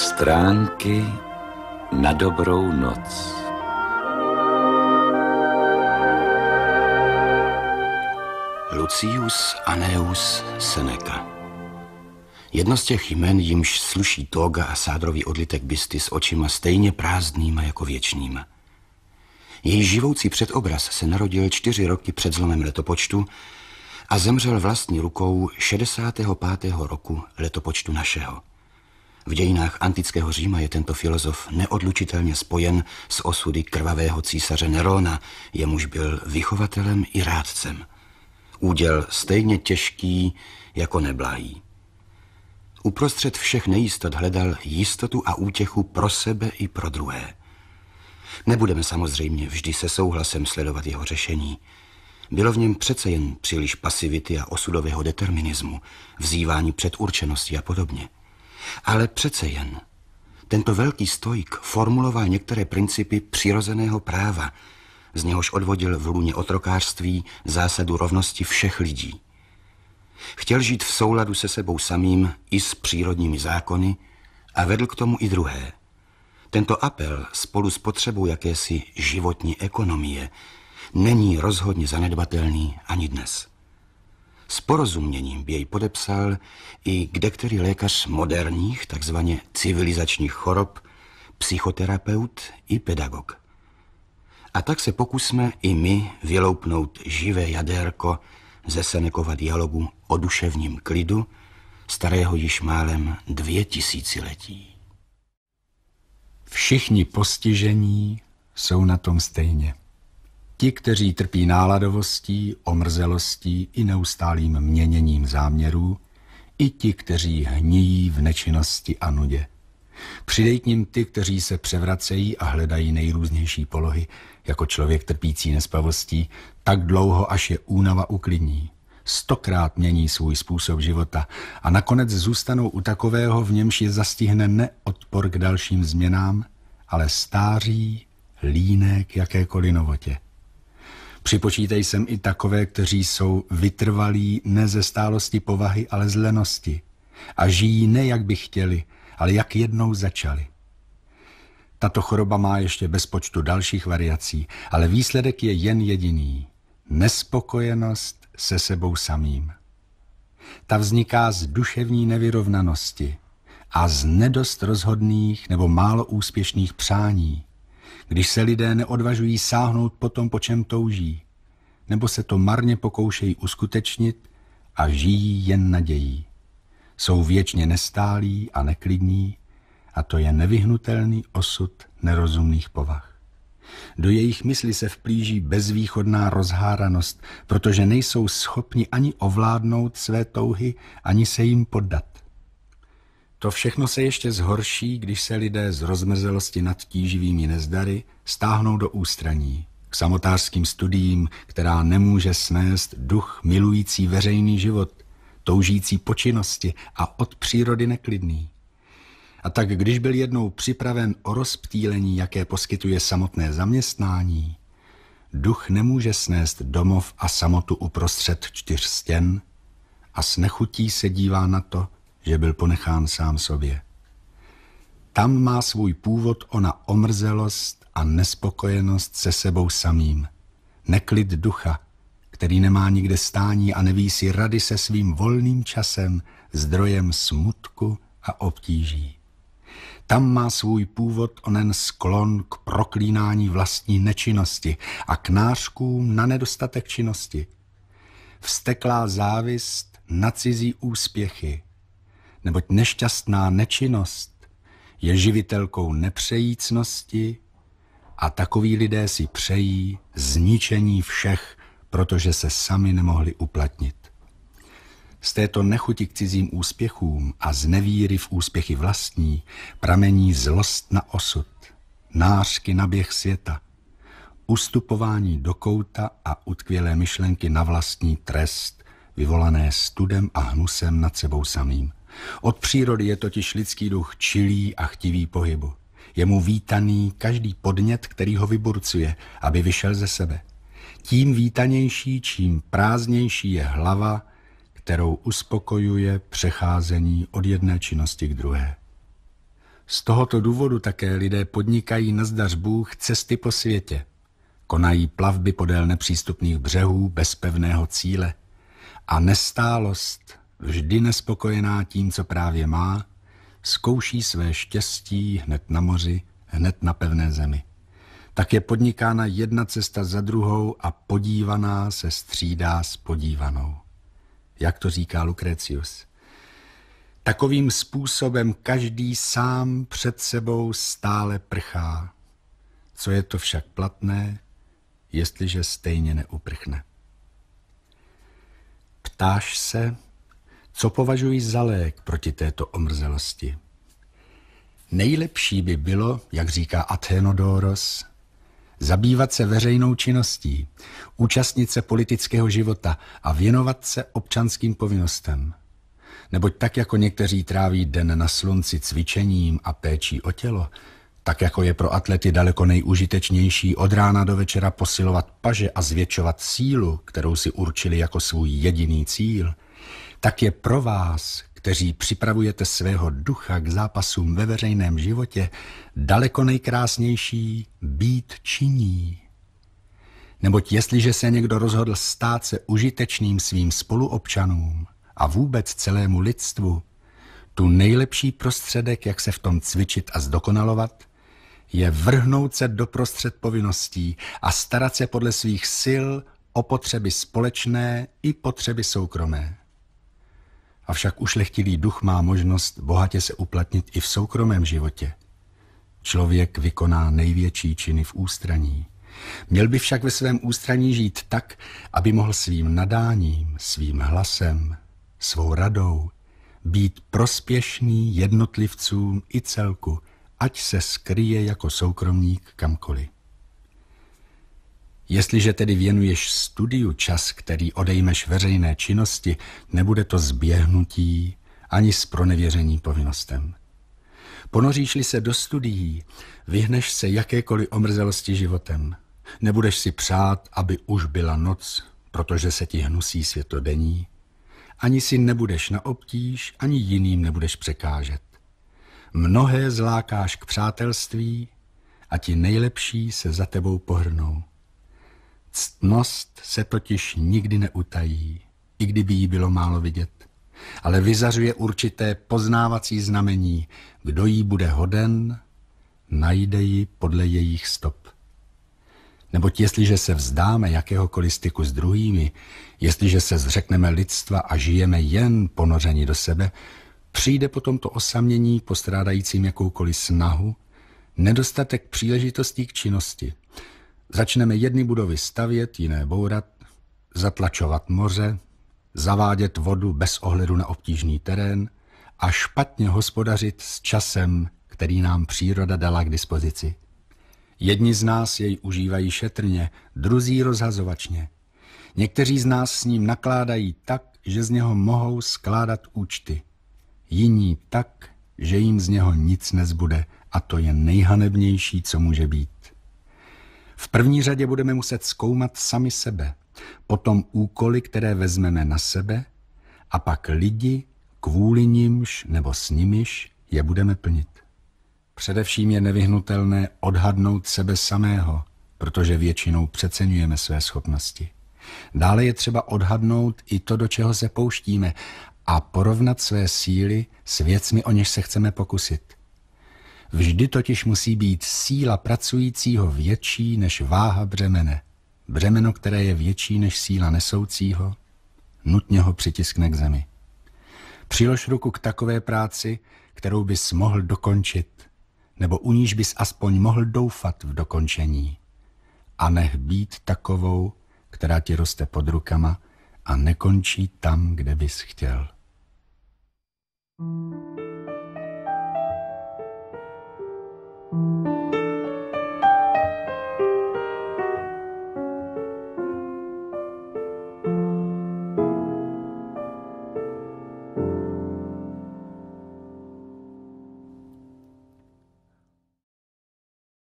Stránky na dobrou noc. Lucius Aneus Seneca Jedno z těch jmen, jimž sluší toga a sádrový odlitek bysty s očima stejně prázdnýma jako věčnýma. Její živoucí předobraz se narodil čtyři roky před zlomem letopočtu a zemřel vlastní rukou 65. roku letopočtu našeho. V dějinách antického Říma je tento filozof neodlučitelně spojen s osudy krvavého císaře Nerona, jemuž byl vychovatelem i rádcem. Úděl stejně těžký jako neblahý. Uprostřed všech nejistot hledal jistotu a útěchu pro sebe i pro druhé. Nebudeme samozřejmě vždy se souhlasem sledovat jeho řešení. Bylo v něm přece jen příliš pasivity a osudového determinismu, vzývání předurčenosti a podobně ale přece jen. Tento velký stojk formuloval některé principy přirozeného práva, z něhož odvodil v lůně otrokářství zásadu rovnosti všech lidí. Chtěl žít v souladu se sebou samým i s přírodními zákony a vedl k tomu i druhé. Tento apel spolu s potřebou jakési životní ekonomie není rozhodně zanedbatelný ani dnes. S porozuměním by jej podepsal i který lékař moderních, takzvaně civilizačních chorob, psychoterapeut i pedagog. A tak se pokusme i my vyloupnout živé jadérko ze Senekova dialogu o duševním klidu, starého již málem dvě tisíciletí. Všichni postižení jsou na tom stejně. Ti, kteří trpí náladovostí, omrzelostí i neustálým měněním záměrů, i ti, kteří hníjí v nečinnosti a nudě. Přidej k nim ty, kteří se převracejí a hledají nejrůznější polohy, jako člověk trpící nespavostí, tak dlouho, až je únava uklidní. Stokrát mění svůj způsob života a nakonec zůstanou u takového, v němž je zastihne neodpor k dalším změnám, ale stáří líné k jakékoliv novotě. Připočítej sem i takové, kteří jsou vytrvalí ne ze stálosti povahy, ale z lenosti a žijí ne jak by chtěli, ale jak jednou začali. Tato choroba má ještě bezpočtu dalších variací, ale výsledek je jen jediný. Nespokojenost se sebou samým. Ta vzniká z duševní nevyrovnanosti a z nedost rozhodných nebo málo úspěšných přání, když se lidé neodvažují sáhnout po tom, po čem touží, nebo se to marně pokoušejí uskutečnit a žijí jen nadějí. Jsou věčně nestálí a neklidní a to je nevyhnutelný osud nerozumných povah. Do jejich mysli se vplíží bezvýchodná rozháranost, protože nejsou schopni ani ovládnout své touhy, ani se jim poddat. To všechno se ještě zhorší, když se lidé z rozmrzelosti nad tíživými nezdary stáhnou do ústraní, k samotářským studiím, která nemůže snést duch milující veřejný život, toužící počinnosti a od přírody neklidný. A tak když byl jednou připraven o rozptýlení, jaké poskytuje samotné zaměstnání, duch nemůže snést domov a samotu uprostřed čtyř stěn a s nechutí se dívá na to, že byl ponechán sám sobě. Tam má svůj původ ona omrzelost a nespokojenost se sebou samým. Neklid ducha, který nemá nikde stání a neví si rady se svým volným časem, zdrojem smutku a obtíží. Tam má svůj původ onen sklon k proklínání vlastní nečinnosti a k nářkům na nedostatek činnosti. Vsteklá závist na cizí úspěchy, neboť nešťastná nečinnost je živitelkou nepřejícnosti a takoví lidé si přejí zničení všech, protože se sami nemohli uplatnit. Z této nechuti k cizím úspěchům a z nevíry v úspěchy vlastní pramení zlost na osud, nářky na běh světa, ustupování do kouta a utkvělé myšlenky na vlastní trest, vyvolané studem a hnusem nad sebou samým. Od přírody je totiž lidský duch čilý a chtivý pohybu. Je mu vítaný každý podnět, který ho vyburcuje, aby vyšel ze sebe. Tím vítanější, čím prázdnější je hlava, kterou uspokojuje přecházení od jedné činnosti k druhé. Z tohoto důvodu také lidé podnikají na zdař Bůh cesty po světě. Konají plavby podél nepřístupných břehů bez pevného cíle. A nestálost vždy nespokojená tím, co právě má, zkouší své štěstí hned na moři, hned na pevné zemi. Tak je podnikána jedna cesta za druhou a podívaná se střídá s podívanou. Jak to říká Lucretius. Takovým způsobem každý sám před sebou stále prchá. Co je to však platné, jestliže stejně neuprchne. Ptáš se, co považuji za lék proti této omrzelosti? Nejlepší by bylo, jak říká Athenodoros, zabývat se veřejnou činností, účastnit se politického života a věnovat se občanským povinnostem. Neboť tak, jako někteří tráví den na slunci cvičením a péčí o tělo, tak jako je pro atlety daleko nejužitečnější od rána do večera posilovat paže a zvětšovat sílu, kterou si určili jako svůj jediný cíl – tak je pro vás, kteří připravujete svého ducha k zápasům ve veřejném životě, daleko nejkrásnější být činí. Neboť jestliže se někdo rozhodl stát se užitečným svým spoluobčanům a vůbec celému lidstvu, tu nejlepší prostředek, jak se v tom cvičit a zdokonalovat, je vrhnout se do prostřed povinností a starat se podle svých sil o potřeby společné i potřeby soukromé avšak ušlechtilý duch má možnost bohatě se uplatnit i v soukromém životě. Člověk vykoná největší činy v ústraní. Měl by však ve svém ústraní žít tak, aby mohl svým nadáním, svým hlasem, svou radou být prospěšný jednotlivcům i celku, ať se skryje jako soukromník kamkoliv. Jestliže tedy věnuješ studiu čas, který odejmeš veřejné činnosti, nebude to zběhnutí ani s pronevěření povinnostem. Ponoříš-li se do studií, vyhneš se jakékoliv omrzelosti životem. Nebudeš si přát, aby už byla noc, protože se ti hnusí světodení. Ani si nebudeš na obtíž, ani jiným nebudeš překážet. Mnohé zlákáš k přátelství a ti nejlepší se za tebou pohrnou. Ctnost se totiž nikdy neutají, i kdyby jí bylo málo vidět, ale vyzařuje určité poznávací znamení. Kdo jí bude hoden, najde ji podle jejich stop. Neboť jestliže se vzdáme jakéhokoliv styku s druhými, jestliže se zřekneme lidstva a žijeme jen ponoření do sebe, přijde po tomto osamění postrádajícím jakoukoliv snahu nedostatek příležitostí k činnosti. Začneme jedny budovy stavět, jiné bourat, zatlačovat moře, zavádět vodu bez ohledu na obtížný terén a špatně hospodařit s časem, který nám příroda dala k dispozici. Jedni z nás jej užívají šetrně, druzí rozhazovačně. Někteří z nás s ním nakládají tak, že z něho mohou skládat účty. Jiní tak, že jim z něho nic nezbude a to je nejhanebnější, co může být první řadě budeme muset zkoumat sami sebe, potom úkoly, které vezmeme na sebe, a pak lidi, kvůli nimž nebo s nimiž je budeme plnit. Především je nevyhnutelné odhadnout sebe samého, protože většinou přeceňujeme své schopnosti. Dále je třeba odhadnout i to, do čeho se pouštíme a porovnat své síly s věcmi, o něž se chceme pokusit – Vždy totiž musí být síla pracujícího větší než váha břemene. Břemeno, které je větší než síla nesoucího, nutně ho přitiskne k zemi. Přilož ruku k takové práci, kterou bys mohl dokončit, nebo u níž bys aspoň mohl doufat v dokončení. A nech být takovou, která ti roste pod rukama a nekončí tam, kde bys chtěl. thank you